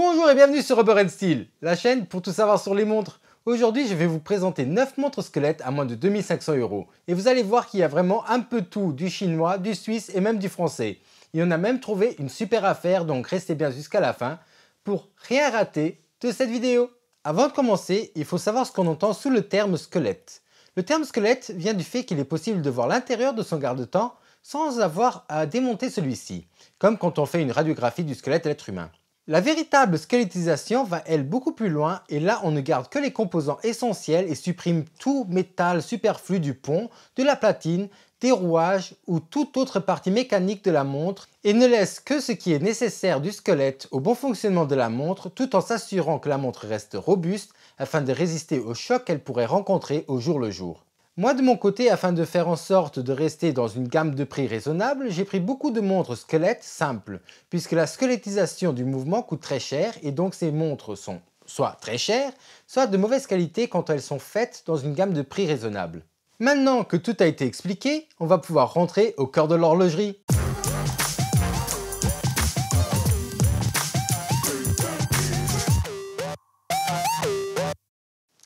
Bonjour et bienvenue sur Rubber and Steel, la chaîne pour tout savoir sur les montres. Aujourd'hui, je vais vous présenter 9 montres squelettes à moins de 2500 euros. Et vous allez voir qu'il y a vraiment un peu tout, du chinois, du suisse et même du français. Et on a même trouvé une super affaire, donc restez bien jusqu'à la fin pour rien rater de cette vidéo. Avant de commencer, il faut savoir ce qu'on entend sous le terme squelette. Le terme squelette vient du fait qu'il est possible de voir l'intérieur de son garde-temps sans avoir à démonter celui-ci, comme quand on fait une radiographie du squelette à l'être humain. La véritable squelettisation va elle beaucoup plus loin et là on ne garde que les composants essentiels et supprime tout métal superflu du pont, de la platine, des rouages ou toute autre partie mécanique de la montre et ne laisse que ce qui est nécessaire du squelette au bon fonctionnement de la montre tout en s'assurant que la montre reste robuste afin de résister aux chocs qu'elle pourrait rencontrer au jour le jour. Moi de mon côté, afin de faire en sorte de rester dans une gamme de prix raisonnable, j'ai pris beaucoup de montres squelettes simples, puisque la squelettisation du mouvement coûte très cher et donc ces montres sont soit très chères, soit de mauvaise qualité quand elles sont faites dans une gamme de prix raisonnable. Maintenant que tout a été expliqué, on va pouvoir rentrer au cœur de l'horlogerie.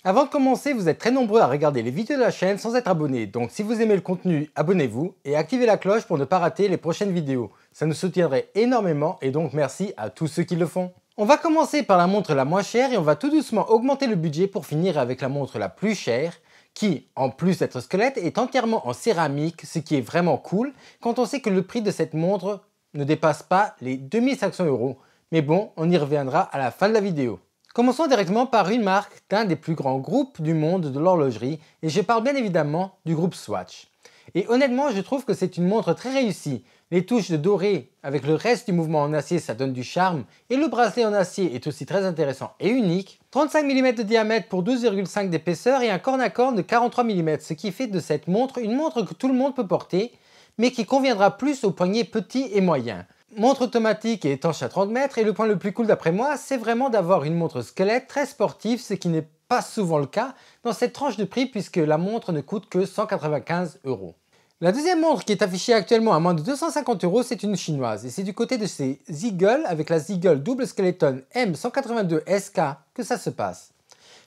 Avant de commencer, vous êtes très nombreux à regarder les vidéos de la chaîne sans être abonné, donc si vous aimez le contenu, abonnez-vous et activez la cloche pour ne pas rater les prochaines vidéos. Ça nous soutiendrait énormément et donc merci à tous ceux qui le font. On va commencer par la montre la moins chère et on va tout doucement augmenter le budget pour finir avec la montre la plus chère qui, en plus d'être squelette, est entièrement en céramique, ce qui est vraiment cool quand on sait que le prix de cette montre ne dépasse pas les 2500 euros. Mais bon, on y reviendra à la fin de la vidéo. Commençons directement par une marque d'un des plus grands groupes du monde de l'horlogerie, et je parle bien évidemment du groupe Swatch. Et honnêtement, je trouve que c'est une montre très réussie. Les touches de doré avec le reste du mouvement en acier, ça donne du charme, et le bracelet en acier est aussi très intéressant et unique. 35 mm de diamètre pour 12,5 d'épaisseur et un corne à corne de 43 mm, ce qui fait de cette montre une montre que tout le monde peut porter, mais qui conviendra plus aux poignets petits et moyens. Montre automatique et étanche à 30 mètres, et le point le plus cool d'après moi, c'est vraiment d'avoir une montre squelette très sportive, ce qui n'est pas souvent le cas dans cette tranche de prix puisque la montre ne coûte que 195 euros. La deuxième montre qui est affichée actuellement à moins de 250 euros, c'est une chinoise et c'est du côté de ces Ziggles avec la Ziggle Double Skeleton M182SK que ça se passe.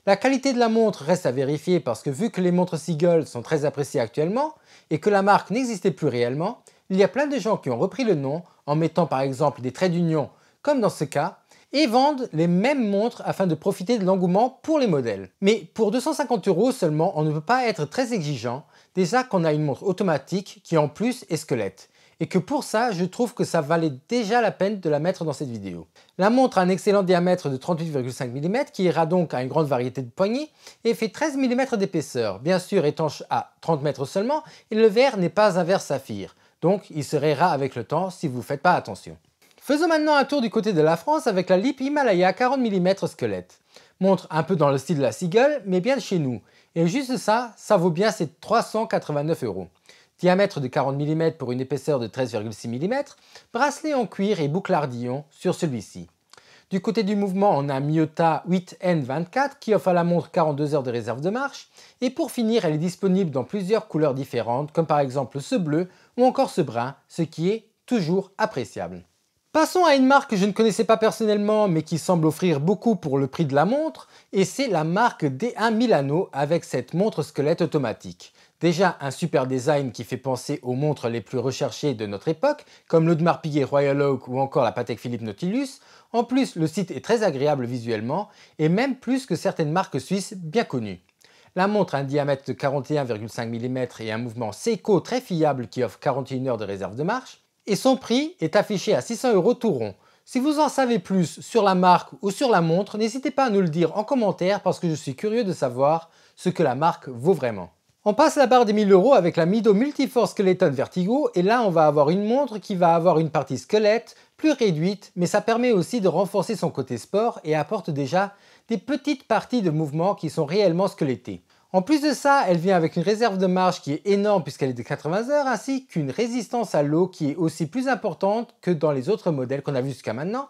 La qualité de la montre reste à vérifier parce que vu que les montres Seagull sont très appréciées actuellement et que la marque n'existait plus réellement, il y a plein de gens qui ont repris le nom en mettant par exemple des traits d'union, comme dans ce cas, et vendent les mêmes montres afin de profiter de l'engouement pour les modèles. Mais pour 250 euros seulement, on ne peut pas être très exigeant, déjà qu'on a une montre automatique qui en plus est squelette. Et que pour ça, je trouve que ça valait déjà la peine de la mettre dans cette vidéo. La montre a un excellent diamètre de 38,5 mm qui ira donc à une grande variété de poignées et fait 13 mm d'épaisseur, bien sûr étanche à 30 mètres seulement, et le verre n'est pas un verre saphir. Donc il serait rayera avec le temps si vous ne faites pas attention. Faisons maintenant un tour du côté de la France avec la Lip Himalaya 40 mm squelette. Montre un peu dans le style de la Seagull, mais bien de chez nous. Et juste ça, ça vaut bien ces 389 euros. Diamètre de 40 mm pour une épaisseur de 13,6 mm, bracelet en cuir et boucle ardillon sur celui-ci. Du côté du mouvement, on a MIOTA 8N24 qui offre à la montre 42 heures de réserve de marche. Et pour finir, elle est disponible dans plusieurs couleurs différentes, comme par exemple ce bleu ou encore ce brun, ce qui est toujours appréciable. Passons à une marque que je ne connaissais pas personnellement mais qui semble offrir beaucoup pour le prix de la montre et c'est la marque D1 Milano avec cette montre squelette automatique. Déjà un super design qui fait penser aux montres les plus recherchées de notre époque, comme l'Audemars Piguet Royal Oak ou encore la Patek Philippe Nautilus. En plus, le site est très agréable visuellement et même plus que certaines marques suisses bien connues. La montre a un diamètre de 41,5 mm et un mouvement Seiko très fiable qui offre 41 heures de réserve de marche. Et son prix est affiché à 600 euros tout rond. Si vous en savez plus sur la marque ou sur la montre, n'hésitez pas à nous le dire en commentaire parce que je suis curieux de savoir ce que la marque vaut vraiment. On passe la barre des 1000 euros avec la Mido Multiforce Skeleton Vertigo et là on va avoir une montre qui va avoir une partie squelette plus réduite mais ça permet aussi de renforcer son côté sport et apporte déjà des petites parties de mouvement qui sont réellement squelettées. En plus de ça, elle vient avec une réserve de marche qui est énorme puisqu'elle est de 80 heures ainsi qu'une résistance à l'eau qui est aussi plus importante que dans les autres modèles qu'on a vus jusqu'à maintenant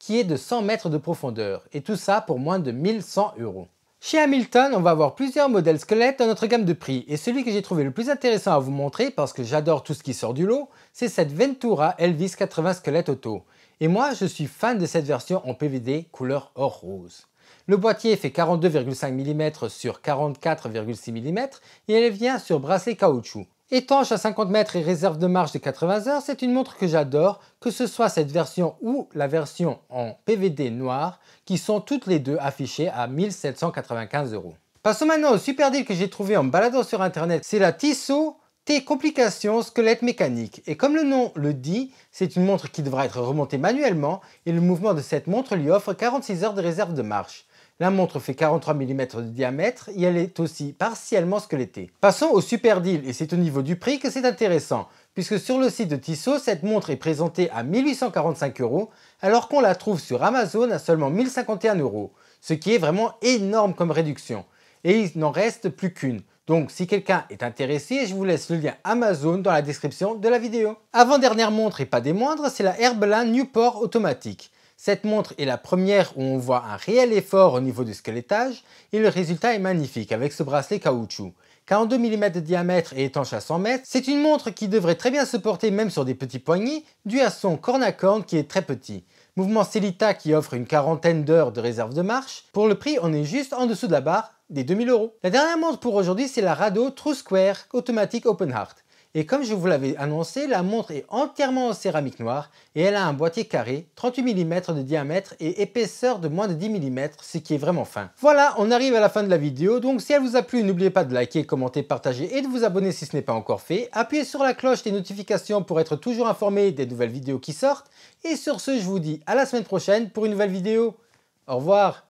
qui est de 100 mètres de profondeur et tout ça pour moins de 1100 euros. Chez Hamilton, on va avoir plusieurs modèles squelettes dans notre gamme de prix, et celui que j'ai trouvé le plus intéressant à vous montrer, parce que j'adore tout ce qui sort du lot, c'est cette Ventura Elvis 80 Squelette Auto. Et moi, je suis fan de cette version en PVD couleur or rose. Le boîtier fait 42,5 mm sur 44,6 mm et elle vient sur bracelet caoutchouc. Étanche à 50 mètres et réserve de marche de 80 heures, c'est une montre que j'adore, que ce soit cette version ou la version en PVD noir, qui sont toutes les deux affichées à 1795 euros. Passons maintenant au super deal que j'ai trouvé en baladant sur internet, c'est la Tissot T complications squelette mécanique. Et comme le nom le dit, c'est une montre qui devra être remontée manuellement et le mouvement de cette montre lui offre 46 heures de réserve de marche. La montre fait 43 mm de diamètre et elle est aussi partiellement squelettée. Passons au super deal et c'est au niveau du prix que c'est intéressant puisque sur le site de Tissot, cette montre est présentée à 1845 euros alors qu'on la trouve sur Amazon à seulement 1051 euros, ce qui est vraiment énorme comme réduction. Et il n'en reste plus qu'une. Donc si quelqu'un est intéressé, je vous laisse le lien Amazon dans la description de la vidéo. Avant-dernière montre et pas des moindres, c'est la Herbelin Newport automatique. Cette montre est la première où on voit un réel effort au niveau du squelettage et le résultat est magnifique avec ce bracelet caoutchouc. 42 mm de diamètre et étanche à 100 mètres, c'est une montre qui devrait très bien se porter même sur des petits poignets, dû à son corne à corne qui est très petit. Mouvement Celita qui offre une quarantaine d'heures de réserve de marche. Pour le prix, on est juste en dessous de la barre des 2000 euros. La dernière montre pour aujourd'hui, c'est la Rado True Square Automatic Open Heart. Et comme je vous l'avais annoncé, la montre est entièrement en céramique noire et elle a un boîtier carré, 38 mm de diamètre et épaisseur de moins de 10 mm, ce qui est vraiment fin. Voilà, on arrive à la fin de la vidéo, donc si elle vous a plu, n'oubliez pas de liker, commenter, partager et de vous abonner si ce n'est pas encore fait. Appuyez sur la cloche des notifications pour être toujours informé des nouvelles vidéos qui sortent. Et sur ce, je vous dis à la semaine prochaine pour une nouvelle vidéo. Au revoir